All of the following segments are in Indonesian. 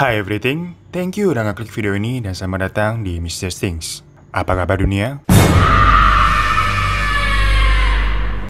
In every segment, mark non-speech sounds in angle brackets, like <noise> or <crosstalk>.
Hi everything, thank you udah ngeklik video ini dan selamat datang di Mr. Things. Apa kabar dunia?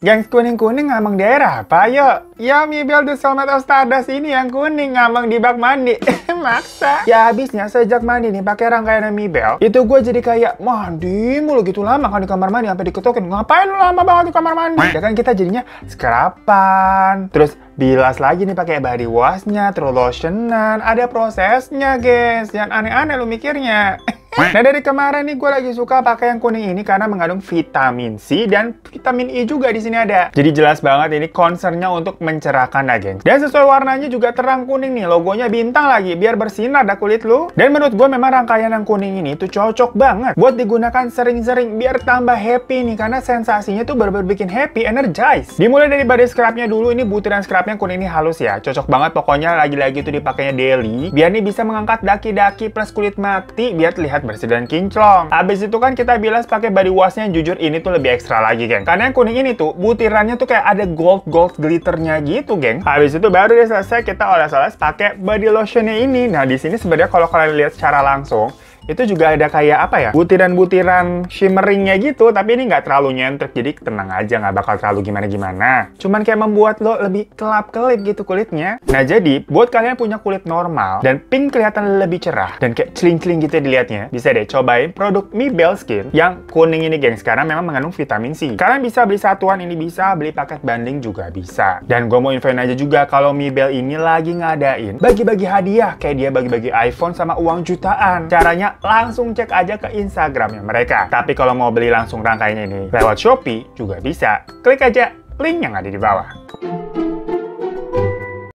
Gengs kuning-kuning ngamang daerah apa yo. Ya Mibel bel Soulmate selamat Stardust ini yang kuning ngamang di bak mandi. <laughs> Maksa. Ya habisnya sejak mandi nih pakai rangkaian Mibel, itu gue jadi kayak mandi mulu gitu lama kan di kamar mandi sampai diketokin. Ngapain lu lama banget di kamar mandi? Ya kan kita jadinya skrapan. Terus bilas lagi nih pakai body washnya, terus lotionan, ada prosesnya guys. yang aneh-aneh lu mikirnya. <laughs> Nah dari kemarin nih gue lagi suka pakai yang kuning ini karena mengandung vitamin C dan vitamin E juga di sini ada. Jadi jelas banget ini concernnya untuk mencerahkan ya Dan sesuai warnanya juga terang kuning nih, logonya bintang lagi biar bersinar dah kulit lu. Dan menurut gue memang rangkaian yang kuning ini tuh cocok banget buat digunakan sering-sering biar tambah happy nih karena sensasinya tuh berber bikin happy, energize. Dimulai dari body scrubnya dulu, ini butiran scrubnya kuning ini halus ya, cocok banget pokoknya lagi-lagi tuh dipakainya daily biar nih bisa mengangkat daki-daki plus kulit mati biar terlihat bersih dan kinclong. Habis itu kan kita bilas pakai body washnya jujur ini tuh lebih ekstra lagi geng. Karena yang kuning ini tuh butirannya tuh kayak ada gold-gold glitternya gitu geng. Habis itu baru dia selesai kita oles-oles pakai body lotionnya ini. Nah di sini sebenarnya kalau kalian lihat secara langsung itu juga ada kayak apa ya butiran-butiran shimmeringnya gitu tapi ini nggak terlalu nyentrik jadi tenang aja nggak bakal terlalu gimana-gimana cuman kayak membuat lo lebih kelap-kelip gitu kulitnya nah jadi buat kalian yang punya kulit normal dan pink kelihatan lebih cerah dan kayak celing-celing gitu dilihatnya bisa deh cobain produk Mi Bell Skin yang kuning ini geng sekarang memang mengandung vitamin C kalian bisa beli satuan ini bisa beli paket banding juga bisa dan gue mau infoin aja juga kalau Mi Bell ini lagi ngadain bagi-bagi hadiah kayak dia bagi-bagi iPhone sama uang jutaan caranya langsung cek aja ke Instagramnya mereka. Tapi kalau mau beli langsung rangkainya ini lewat Shopee juga bisa. Klik aja link yang ada di bawah.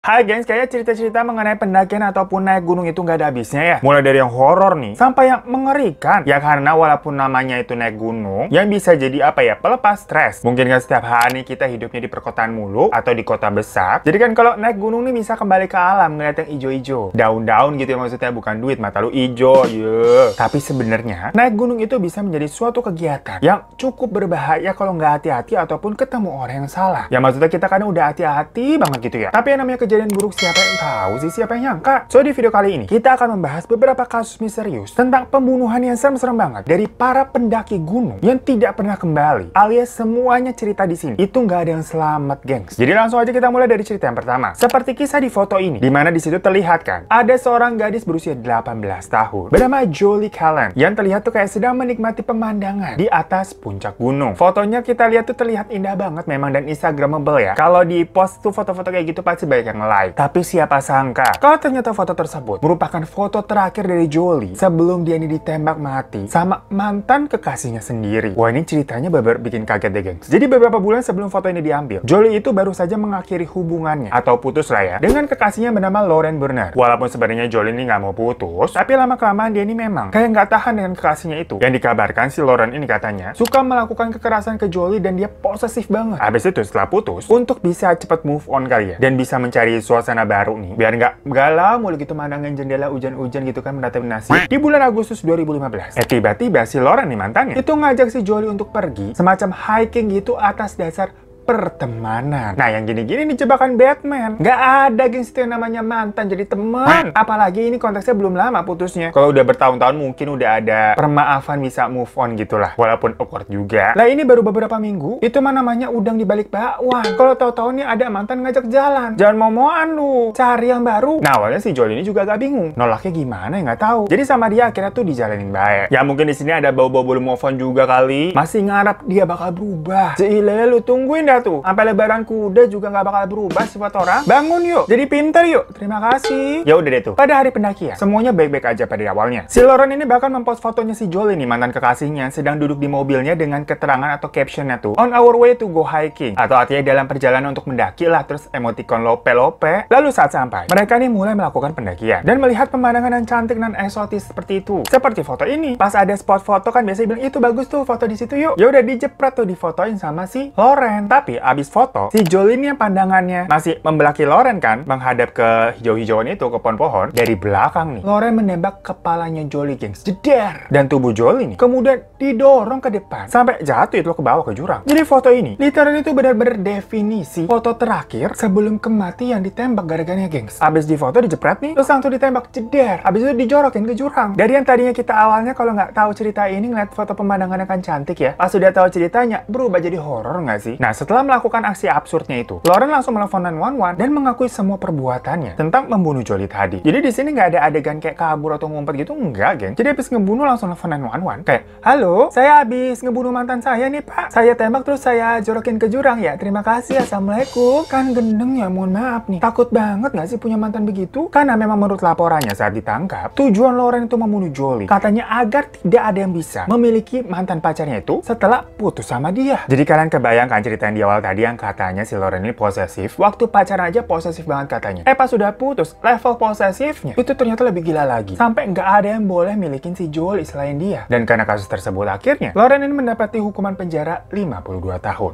Hai guys kayaknya cerita-cerita mengenai pendakian ataupun naik gunung itu nggak ada habisnya ya. Mulai dari yang horor nih, sampai yang mengerikan. Ya karena walaupun namanya itu naik gunung, yang bisa jadi apa ya, pelepas stres. Mungkin kan setiap hari kita hidupnya di perkotaan mulu, atau di kota besar. Jadi kan kalau naik gunung nih bisa kembali ke alam, ngeliat yang ijo-ijo. Daun-daun gitu ya maksudnya, bukan duit, mata lu ijo, yeah. Tapi sebenarnya naik gunung itu bisa menjadi suatu kegiatan yang cukup berbahaya kalau nggak hati-hati ataupun ketemu orang yang salah. Ya maksudnya kita kan udah hati-hati banget gitu ya. Tapi yang namanya kejadian kejadian buruk siapa yang tahu sih, siapa yang nyangka. So, di video kali ini, kita akan membahas beberapa kasus misterius tentang pembunuhan yang serem-serem banget dari para pendaki gunung yang tidak pernah kembali. Alias semuanya cerita di sini, itu nggak ada yang selamat, gengs. Jadi langsung aja kita mulai dari cerita yang pertama. Seperti kisah di foto ini, di mana di situ terlihat kan, ada seorang gadis berusia 18 tahun bernama Jolie Callan yang terlihat tuh kayak sedang menikmati pemandangan di atas puncak gunung. Fotonya kita lihat tuh terlihat indah banget memang dan instagramable ya. Kalau di post tuh foto-foto kayak gitu pasti banyak yang like. Tapi siapa sangka, kalau ternyata foto tersebut merupakan foto terakhir dari Jolie sebelum dia ini ditembak mati sama mantan kekasihnya sendiri. Wah ini ceritanya beber bikin kaget deh gengs. Jadi beberapa bulan sebelum foto ini diambil, Jolie itu baru saja mengakhiri hubungannya atau putus lah ya dengan kekasihnya bernama Lauren Burner. Walaupun sebenarnya Jolie ini nggak mau putus, tapi lama kelamaan dia ini memang kayak nggak tahan dengan kekasihnya itu. Yang dikabarkan si Lauren ini katanya suka melakukan kekerasan ke Jolie dan dia posesif banget. Habis itu setelah putus, untuk bisa cepat move on kali ya dan bisa mencari suasana baru nih. Biar nggak galau mulu gitu mandangin jendela hujan-hujan gitu kan menatap nasi. Di bulan Agustus 2015, eh tiba-tiba si Loren nih mantannya, itu ngajak si Jolie untuk pergi semacam hiking gitu atas dasar pertemanan. Nah, yang gini-gini nih jebakan Batman. Nggak ada gengs itu namanya mantan jadi teman. Apalagi ini konteksnya belum lama putusnya. Kalau udah bertahun-tahun mungkin udah ada permaafan bisa move on gitulah. Walaupun awkward juga. Lah ini baru beberapa minggu, itu mana namanya udang di balik bakwan. Kalau tahu-tahu nih ada mantan ngajak jalan. Jangan mau-mauan lu. Cari yang baru. Nah, awalnya si Joel ini juga agak bingung. Nolaknya gimana ya nggak tahu. Jadi sama dia akhirnya tuh dijalanin baik. Ya mungkin di sini ada bau-bau belum move on juga kali. Masih ngarap dia bakal berubah. Jadi lu tungguin deh kuda tuh. Sampai lebaran kuda juga nggak bakal berubah sifat orang. Bangun yuk, jadi pinter yuk. Terima kasih. Ya udah deh tuh. Pada hari pendakian, semuanya baik-baik aja pada awalnya. Si Lauren ini bahkan mempost fotonya si Jolie nih mantan kekasihnya sedang duduk di mobilnya dengan keterangan atau captionnya tuh on our way to go hiking atau artinya dalam perjalanan untuk mendaki lah terus emoticon lope-lope. Lalu saat sampai, mereka nih mulai melakukan pendakian dan melihat pemandangan yang cantik dan eksotis seperti itu. Seperti foto ini. Pas ada spot foto kan biasanya bilang itu bagus tuh foto di situ yuk. Ya udah dijepret tuh difotoin sama si Lauren. Tapi tapi abis foto, si Jolin yang pandangannya masih membelaki Loren kan, menghadap ke hijau-hijauan itu, ke pohon-pohon, dari belakang nih. Loren menembak kepalanya Jolie, gengs. Jeder! Dan tubuh Jolie nih, kemudian didorong ke depan, sampai jatuh itu ke bawah, ke jurang. Jadi foto ini, literally itu benar-benar definisi foto terakhir sebelum kematian ditembak gara-garanya, gengs. Abis di foto dijepret nih, terus langsung ditembak, jeder. Abis itu dijorokin ke jurang. Dari yang tadinya kita awalnya kalau nggak tahu cerita ini, ngeliat foto pemandangannya kan cantik ya. Pas sudah tahu ceritanya, berubah jadi horor nggak sih? Nah, setelah setelah melakukan aksi absurdnya itu, Lauren langsung menelpon 911 dan mengakui semua perbuatannya tentang membunuh Jolie tadi. Jadi di sini nggak ada adegan kayak kabur atau ngumpet gitu, enggak, geng. Jadi habis ngebunuh langsung telepon 911 kayak, "Halo, saya habis ngebunuh mantan saya nih, Pak. Saya tembak terus saya jorokin ke jurang ya. Terima kasih. Assalamualaikum." Kan gendeng ya, mohon maaf nih. Takut banget nggak sih punya mantan begitu? Karena memang menurut laporannya saat ditangkap, tujuan Lauren itu membunuh Jolie. Katanya agar tidak ada yang bisa memiliki mantan pacarnya itu setelah putus sama dia. Jadi kalian kebayangkan cerita yang dia awal tadi yang katanya si Lauren ini posesif, waktu pacaran aja posesif banget katanya. Eh pas sudah putus, level posesifnya itu ternyata lebih gila lagi. Sampai nggak ada yang boleh milikin si Joel selain dia. Dan karena kasus tersebut akhirnya, Lauren ini mendapati hukuman penjara 52 tahun.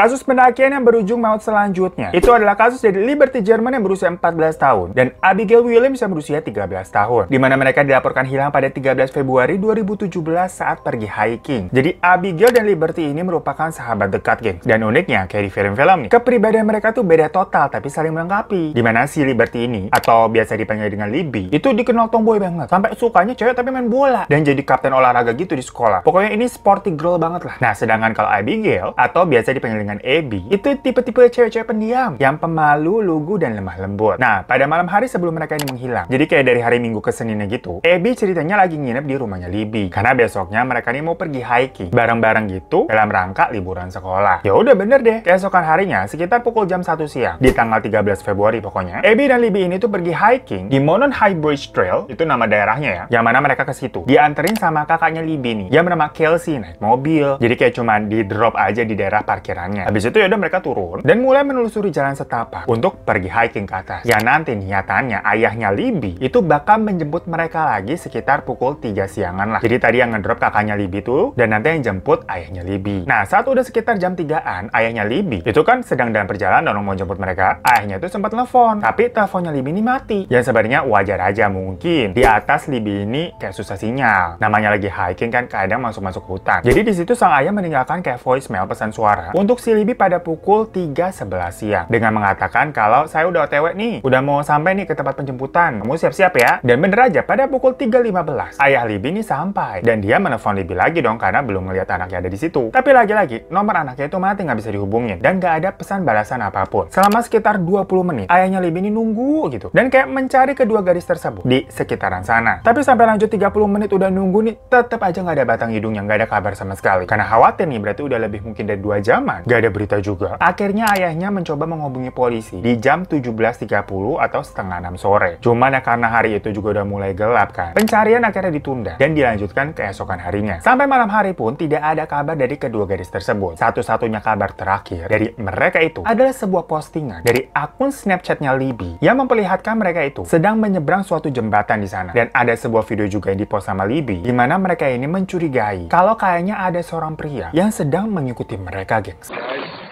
Kasus pendakian yang berujung maut selanjutnya. Itu adalah kasus dari Liberty Jerman yang berusia 14 tahun dan Abigail Williams yang berusia 13 tahun. Di mana mereka dilaporkan hilang pada 13 Februari 2017 saat pergi hiking. Jadi Abigail dan Liberty ini merupakan sahabat dekat, geng. Dan uniknya, kayak di film-film nih, kepribadian mereka tuh beda total tapi saling melengkapi. Di mana si Liberty ini, atau biasa dipanggil dengan Libby, itu dikenal tomboy banget. Sampai sukanya cewek tapi main bola. Dan jadi kapten olahraga gitu di sekolah. Pokoknya ini sporty girl banget lah. Nah, sedangkan kalau Abigail, atau biasa dipanggil dengan dengan Abby itu tipe-tipe cewek-cewek pendiam yang pemalu, lugu, dan lemah lembut. Nah, pada malam hari sebelum mereka ini menghilang, jadi kayak dari hari Minggu ke Seninnya gitu, Abby ceritanya lagi nginep di rumahnya Libby karena besoknya mereka ini mau pergi hiking bareng-bareng gitu dalam rangka liburan sekolah. Ya udah bener deh, keesokan harinya sekitar pukul jam 1 siang di tanggal 13 Februari pokoknya, Abby dan Libby ini tuh pergi hiking di Monon High Bridge Trail, itu nama daerahnya ya, yang mana mereka ke situ. Dianterin sama kakaknya Libby nih, yang bernama Kelsey naik mobil. Jadi kayak cuman di drop aja di daerah parkiran belakangnya. Habis itu ya udah mereka turun dan mulai menelusuri jalan setapak untuk pergi hiking ke atas. Ya nanti niatannya ayahnya Libby itu bakal menjemput mereka lagi sekitar pukul 3 siangan lah. Jadi tadi yang ngedrop kakaknya Libby tuh dan nanti yang jemput ayahnya Libby. Nah saat udah sekitar jam 3an ayahnya Libby itu kan sedang dalam perjalanan mau jemput mereka. Ayahnya itu sempat telepon tapi teleponnya Libby ini mati. Yang sebenarnya wajar aja mungkin di atas Libby ini kayak susah sinyal. Namanya lagi hiking kan kadang masuk-masuk hutan. Jadi di situ sang ayah meninggalkan kayak voicemail pesan suara untuk Si Libi pada pukul 3.11 siang dengan mengatakan kalau saya udah otw nih, udah mau sampai nih ke tempat penjemputan, kamu siap-siap ya. Dan bener aja pada pukul 3.15 ayah Libi nih sampai dan dia menelpon Libi lagi dong karena belum melihat anaknya ada di situ. Tapi lagi-lagi nomor anaknya itu mati nggak bisa dihubungin dan nggak ada pesan balasan apapun. Selama sekitar 20 menit ayahnya Libi ini nunggu gitu dan kayak mencari kedua gadis tersebut di sekitaran sana. Tapi sampai lanjut 30 menit udah nunggu nih tetap aja nggak ada batang hidung yang nggak ada kabar sama sekali karena khawatir nih berarti udah lebih mungkin dari dua jaman Gak ada berita juga. Akhirnya ayahnya mencoba menghubungi polisi di jam 17.30 atau setengah 6 sore. Cuma ya karena hari itu juga udah mulai gelap kan. Pencarian akhirnya ditunda dan dilanjutkan keesokan harinya. Sampai malam hari pun tidak ada kabar dari kedua gadis tersebut. Satu-satunya kabar terakhir dari mereka itu adalah sebuah postingan dari akun Snapchatnya Libby yang memperlihatkan mereka itu sedang menyeberang suatu jembatan di sana. Dan ada sebuah video juga yang dipost sama Libby di mana mereka ini mencurigai kalau kayaknya ada seorang pria yang sedang mengikuti mereka, gengs. guys.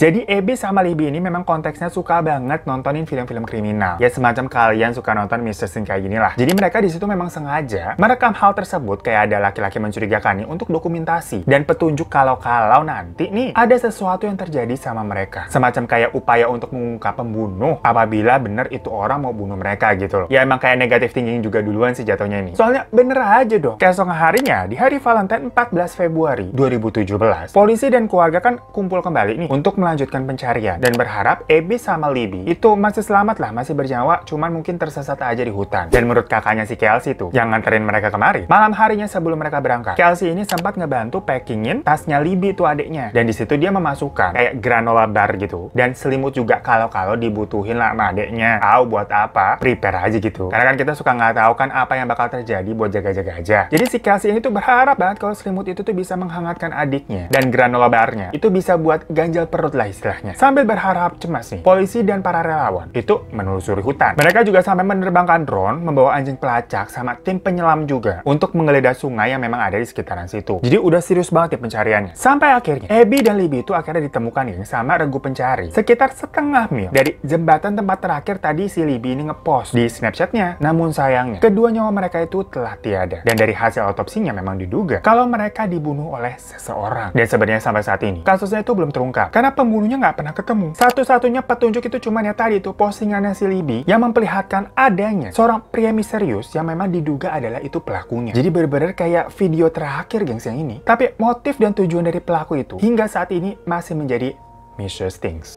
Jadi EB sama Libby ini memang konteksnya suka banget nontonin film-film kriminal. Ya semacam kalian suka nonton Mr. Sing kayak gini lah. Jadi mereka disitu memang sengaja merekam hal tersebut kayak ada laki-laki mencurigakan nih untuk dokumentasi dan petunjuk kalau-kalau nanti nih ada sesuatu yang terjadi sama mereka. Semacam kayak upaya untuk mengungkap pembunuh apabila bener itu orang mau bunuh mereka gitu loh. Ya emang kayak negatif thinking juga duluan sih jatuhnya ini. Soalnya bener aja dong. Keesok harinya di hari Valentine 14 Februari 2017, polisi dan keluarga kan kumpul kembali nih untuk melanjutkan pencarian dan berharap Ebi sama Libby itu masih selamat lah, masih bernyawa, cuman mungkin tersesat aja di hutan. Dan menurut kakaknya si Kelsey tuh, yang nganterin mereka kemari, malam harinya sebelum mereka berangkat, Kelsey ini sempat ngebantu packingin tasnya Libby tuh adiknya. Dan disitu dia memasukkan kayak granola bar gitu. Dan selimut juga kalau-kalau dibutuhin lah sama adiknya. Tahu buat apa? Prepare aja gitu. Karena kan kita suka nggak tahu kan apa yang bakal terjadi buat jaga-jaga aja. Jadi si Kelsey ini tuh berharap banget kalau selimut itu tuh bisa menghangatkan adiknya dan granola barnya itu bisa buat ganjal perut lah istilahnya. Sambil berharap cemas nih, polisi dan para relawan itu menelusuri hutan. Mereka juga sampai menerbangkan drone, membawa anjing pelacak, sama tim penyelam juga untuk menggeledah sungai yang memang ada di sekitaran situ. Jadi udah serius banget ya pencariannya. Sampai akhirnya, Abby dan Libby itu akhirnya ditemukan nih sama regu pencari. Sekitar setengah mil dari jembatan tempat terakhir tadi si Libby ini ngepost di Snapchatnya. Namun sayangnya, kedua nyawa mereka itu telah tiada. Dan dari hasil otopsinya memang diduga kalau mereka dibunuh oleh seseorang. Dan sebenarnya sampai saat ini, kasusnya itu belum terungkap. Karena pem pembunuhnya nggak pernah ketemu. Satu-satunya petunjuk itu cuma ya tadi itu postingannya si Libby yang memperlihatkan adanya seorang pria misterius yang memang diduga adalah itu pelakunya. Jadi bener-bener kayak video terakhir gengs yang ini. Tapi motif dan tujuan dari pelaku itu hingga saat ini masih menjadi mysterious things.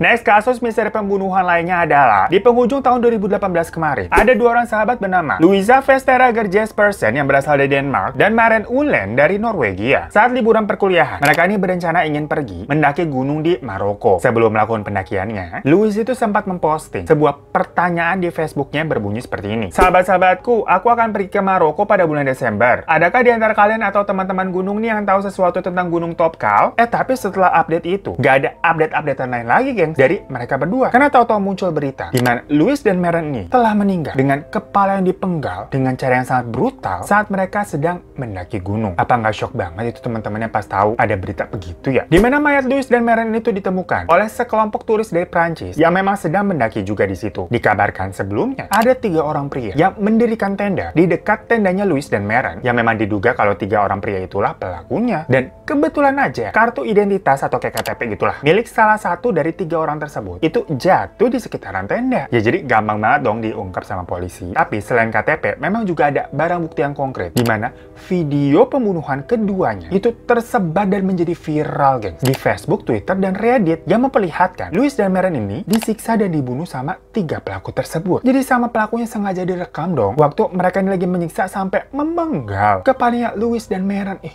Next kasus misteri pembunuhan lainnya adalah di penghujung tahun 2018 kemarin ada dua orang sahabat bernama Luisa Vestera Gerjespersen yang berasal dari Denmark dan Maren Ulen dari Norwegia. Saat liburan perkuliahan, mereka ini berencana ingin pergi mendaki gunung di Maroko. Sebelum melakukan pendakiannya, Luis itu sempat memposting sebuah pertanyaan di Facebooknya berbunyi seperti ini. Sahabat-sahabatku, aku akan pergi ke Maroko pada bulan Desember. Adakah di antara kalian atau teman-teman gunung nih yang tahu sesuatu tentang gunung Topkal? Eh tapi setelah update itu, gak ada update update lain lagi geng Banks dari mereka berdua. Karena tahu-tahu muncul berita di mana Louis dan Maren ini telah meninggal dengan kepala yang dipenggal dengan cara yang sangat brutal saat mereka sedang mendaki gunung. Apa nggak shock banget itu teman-temannya pas tahu ada berita begitu ya? Di mana mayat Louis dan Maren tuh ditemukan oleh sekelompok turis dari Prancis yang memang sedang mendaki juga di situ. Dikabarkan sebelumnya ada tiga orang pria yang mendirikan tenda di dekat tendanya Louis dan Maren yang memang diduga kalau tiga orang pria itulah pelakunya. Dan kebetulan aja kartu identitas atau KTP gitulah milik salah satu dari tiga orang tersebut itu jatuh di sekitaran tenda. Ya jadi gampang banget dong diungkap sama polisi. Tapi selain KTP, memang juga ada barang bukti yang konkret di mana video pembunuhan keduanya itu tersebar dan menjadi viral, gengs. Di Facebook, Twitter, dan Reddit yang memperlihatkan Louis dan Maren ini disiksa dan dibunuh sama tiga pelaku tersebut. Jadi sama pelakunya sengaja direkam dong waktu mereka ini lagi menyiksa sampai memenggal kepalanya Louis dan Maren. Ih, eh,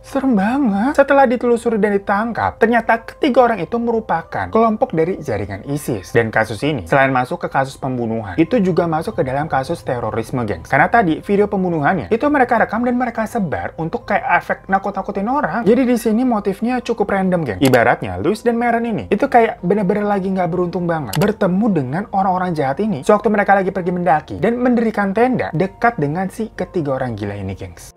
Serem banget. Setelah ditelusuri dan ditangkap, ternyata ketiga orang itu merupakan kelompok dari jaringan ISIS. Dan kasus ini, selain masuk ke kasus pembunuhan, itu juga masuk ke dalam kasus terorisme, geng. Karena tadi video pembunuhannya, itu mereka rekam dan mereka sebar untuk kayak efek nakut-nakutin orang. Jadi di sini motifnya cukup random, geng. Ibaratnya, Louis dan Meren ini, itu kayak bener-bener lagi nggak beruntung banget. Bertemu dengan orang-orang jahat ini, sewaktu mereka lagi pergi mendaki dan mendirikan tenda dekat dengan si ketiga orang gila ini, gengs.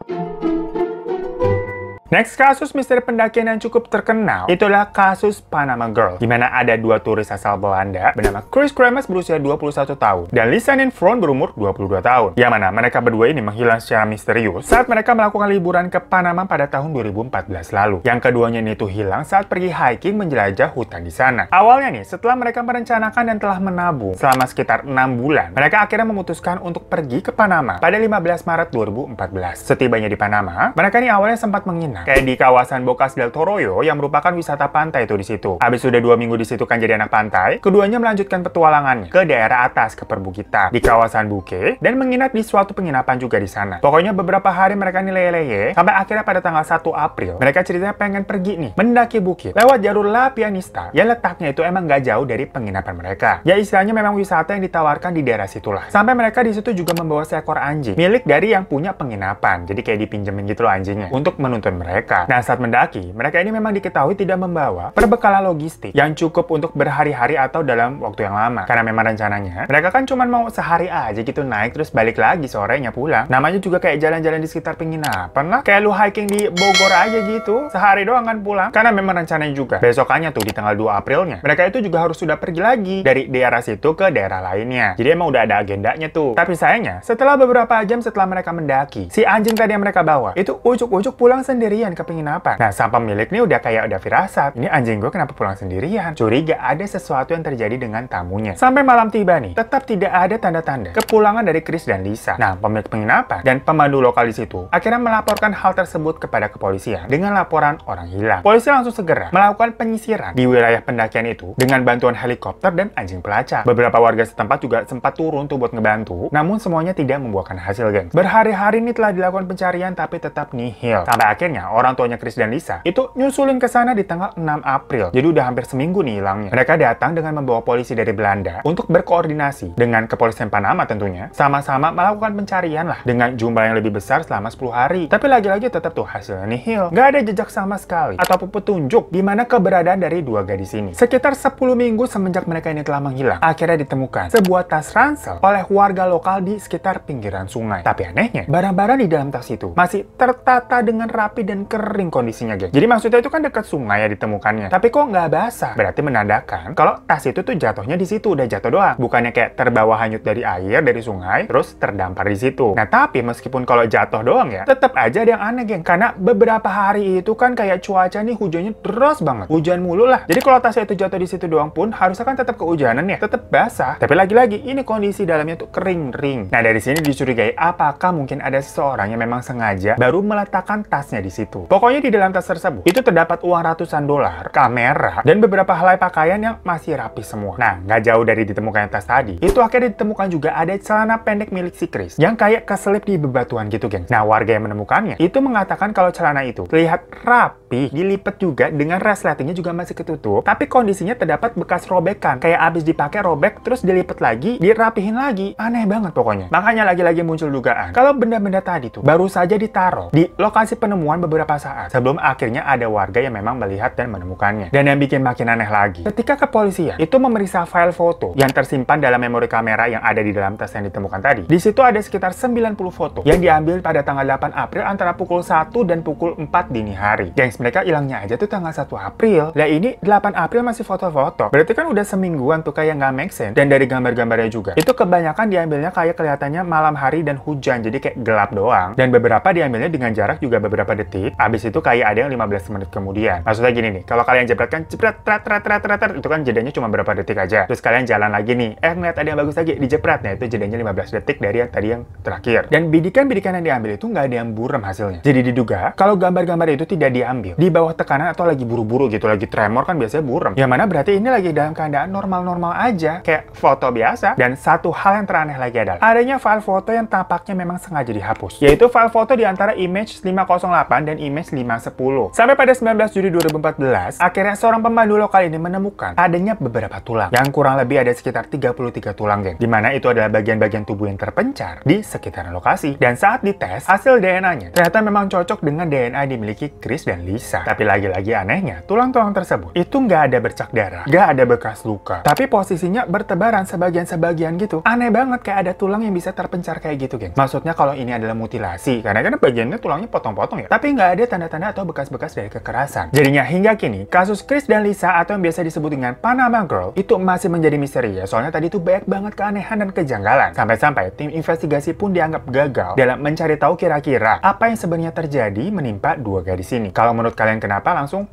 Next kasus misteri pendakian yang cukup terkenal itulah kasus Panama Girl, di mana ada dua turis asal Belanda bernama Chris Kremers berusia 21 tahun dan Lisa Front berumur 22 tahun. Yang mana mereka berdua ini menghilang secara misterius saat mereka melakukan liburan ke Panama pada tahun 2014 lalu. Yang keduanya ini tuh hilang saat pergi hiking menjelajah hutan di sana. Awalnya nih, setelah mereka merencanakan dan telah menabung selama sekitar enam bulan, mereka akhirnya memutuskan untuk pergi ke Panama pada 15 Maret 2014. Setibanya di Panama, mereka ini awalnya sempat menginap Kayak di kawasan Bocas del Toroyo yang merupakan wisata pantai itu di situ. Habis sudah dua minggu di situ kan jadi anak pantai, keduanya melanjutkan petualangannya ke daerah atas ke perbukitan di kawasan Buke dan menginap di suatu penginapan juga di sana. Pokoknya beberapa hari mereka nilai-leye sampai akhirnya pada tanggal 1 April mereka ceritanya pengen pergi nih mendaki bukit lewat jalur La Pianista yang letaknya itu emang gak jauh dari penginapan mereka. Ya istilahnya memang wisata yang ditawarkan di daerah situlah. Sampai mereka di situ juga membawa seekor anjing milik dari yang punya penginapan. Jadi kayak dipinjemin gitu loh anjingnya untuk menuntun mereka mereka. Nah, saat mendaki, mereka ini memang diketahui tidak membawa perbekalan logistik yang cukup untuk berhari-hari atau dalam waktu yang lama. Karena memang rencananya, mereka kan cuma mau sehari aja gitu naik, terus balik lagi sorenya pulang. Namanya juga kayak jalan-jalan di sekitar penginapan lah. Kayak lu hiking di Bogor aja gitu, sehari doang kan pulang. Karena memang rencananya juga, besokannya tuh di tanggal 2 Aprilnya, mereka itu juga harus sudah pergi lagi dari daerah situ ke daerah lainnya. Jadi emang udah ada agendanya tuh. Tapi sayangnya, setelah beberapa jam setelah mereka mendaki, si anjing tadi yang mereka bawa, itu ujuk-ujuk pulang sendiri sendirian ke penginapan. Nah, sang pemilik ini udah kayak udah firasat. Ini anjing gue kenapa pulang sendirian? Curiga ada sesuatu yang terjadi dengan tamunya. Sampai malam tiba nih, tetap tidak ada tanda-tanda kepulangan dari Chris dan Lisa. Nah, pemilik penginapan dan pemandu lokal di situ akhirnya melaporkan hal tersebut kepada kepolisian dengan laporan orang hilang. Polisi langsung segera melakukan penyisiran di wilayah pendakian itu dengan bantuan helikopter dan anjing pelacak. Beberapa warga setempat juga sempat turun tuh buat ngebantu, namun semuanya tidak membuahkan hasil, gengs. Berhari-hari ini telah dilakukan pencarian tapi tetap nihil. Sampai akhirnya orang tuanya Chris dan Lisa itu nyusulin ke sana di tanggal 6 April. Jadi udah hampir seminggu nih hilangnya. Mereka datang dengan membawa polisi dari Belanda untuk berkoordinasi dengan kepolisian Panama tentunya. Sama-sama melakukan pencarian lah dengan jumlah yang lebih besar selama 10 hari. Tapi lagi-lagi tetap tuh hasilnya nihil. Gak ada jejak sama sekali ataupun petunjuk di mana keberadaan dari dua gadis ini. Sekitar 10 minggu semenjak mereka ini telah menghilang, akhirnya ditemukan sebuah tas ransel oleh warga lokal di sekitar pinggiran sungai. Tapi anehnya, barang-barang di dalam tas itu masih tertata dengan rapi dan dan kering kondisinya, geng. Jadi maksudnya itu kan dekat sungai ya ditemukannya. Tapi kok nggak basah? Berarti menandakan kalau tas itu tuh jatuhnya di situ, udah jatuh doang. Bukannya kayak terbawa hanyut dari air, dari sungai, terus terdampar di situ. Nah, tapi meskipun kalau jatuh doang ya, tetap aja ada yang aneh, geng. Karena beberapa hari itu kan kayak cuaca nih hujannya terus banget. Hujan mulu lah. Jadi kalau tasnya itu jatuh di situ doang pun, harusnya kan tetap kehujanan ya, tetap basah. Tapi lagi-lagi, ini kondisi dalamnya tuh kering-ring. Nah, dari sini dicurigai apakah mungkin ada seseorang yang memang sengaja baru meletakkan tasnya di situ situ. Pokoknya di dalam tas tersebut itu terdapat uang ratusan dolar, kamera, dan beberapa helai pakaian yang masih rapi semua. Nah, nggak jauh dari ditemukannya tas tadi, itu akhirnya ditemukan juga ada celana pendek milik si Chris yang kayak keselip di bebatuan gitu, geng. Nah, warga yang menemukannya itu mengatakan kalau celana itu terlihat rapi, dilipat juga dengan resletingnya juga masih ketutup, tapi kondisinya terdapat bekas robekan, kayak abis dipakai robek terus dilipat lagi, dirapihin lagi. Aneh banget pokoknya. Makanya lagi-lagi muncul dugaan kalau benda-benda tadi tuh baru saja ditaruh di lokasi penemuan beberapa beberapa saat sebelum akhirnya ada warga yang memang melihat dan menemukannya. Dan yang bikin makin aneh lagi, ketika kepolisian itu memeriksa file foto yang tersimpan dalam memori kamera yang ada di dalam tas yang ditemukan tadi. Di situ ada sekitar 90 foto yang diambil pada tanggal 8 April antara pukul 1 dan pukul 4 dini hari. Gengs, mereka hilangnya aja tuh tanggal 1 April. Lah ini 8 April masih foto-foto. Berarti kan udah semingguan tuh kayak nggak make sense. Dan dari gambar-gambarnya juga, itu kebanyakan diambilnya kayak kelihatannya malam hari dan hujan, jadi kayak gelap doang. Dan beberapa diambilnya dengan jarak juga beberapa detik menit, abis itu kayak ada yang 15 menit kemudian. Maksudnya gini nih, kalau kalian jepret kan jepret, trat, trat, trat, trat, tret, itu kan jedanya cuma berapa detik aja. Terus kalian jalan lagi nih, eh ngeliat ada yang bagus lagi, di nah itu jedanya 15 detik dari yang tadi yang terakhir. Dan bidikan-bidikan yang diambil itu nggak ada yang buram hasilnya. Jadi diduga, kalau gambar-gambar itu tidak diambil, di bawah tekanan atau lagi buru-buru gitu, lagi tremor kan biasanya buram. Yang mana berarti ini lagi dalam keadaan normal-normal aja, kayak foto biasa. Dan satu hal yang teraneh lagi adalah, adanya file foto yang tampaknya memang sengaja dihapus. Yaitu file foto di antara image 508 dan image IMAX 510. Sampai pada 19 Juli 2014, akhirnya seorang pemandu lokal ini menemukan adanya beberapa tulang yang kurang lebih ada sekitar 33 tulang, geng. Dimana itu adalah bagian-bagian tubuh yang terpencar di sekitaran lokasi. Dan saat dites, hasil DNA-nya ternyata memang cocok dengan DNA dimiliki Chris dan Lisa. Tapi lagi-lagi anehnya, tulang-tulang tersebut itu nggak ada bercak darah, nggak ada bekas luka, tapi posisinya bertebaran sebagian-sebagian gitu. Aneh banget kayak ada tulang yang bisa terpencar kayak gitu, geng. Maksudnya kalau ini adalah mutilasi, karena kan bagiannya tulangnya potong-potong ya. Tapi nggak nggak ada tanda-tanda atau bekas-bekas dari kekerasan. Jadinya hingga kini, kasus Chris dan Lisa atau yang biasa disebut dengan Panama Girl itu masih menjadi misteri ya, soalnya tadi itu banyak banget keanehan dan kejanggalan. Sampai-sampai tim investigasi pun dianggap gagal dalam mencari tahu kira-kira apa yang sebenarnya terjadi menimpa dua gadis ini. Kalau menurut kalian kenapa, langsung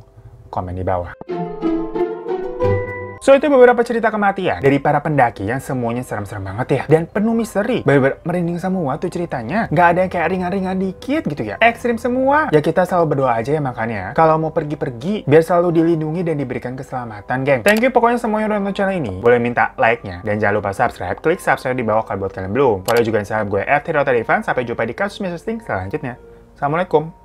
komen di bawah. So itu beberapa cerita kematian dari para pendaki yang semuanya serem-serem banget ya dan penuh misteri. Bener-bener merinding semua tuh ceritanya. Gak ada yang kayak ringan-ringan dikit gitu ya. Ekstrim semua. Ya kita selalu berdoa aja ya makanya. Kalau mau pergi-pergi biar selalu dilindungi dan diberikan keselamatan geng. Thank you pokoknya semuanya udah nonton channel ini. Boleh minta like-nya dan jangan lupa subscribe. Klik subscribe di bawah kalau buat kalian belum. Follow juga Instagram gue @tirotadivan. Sampai jumpa di kasus misteri selanjutnya. Assalamualaikum.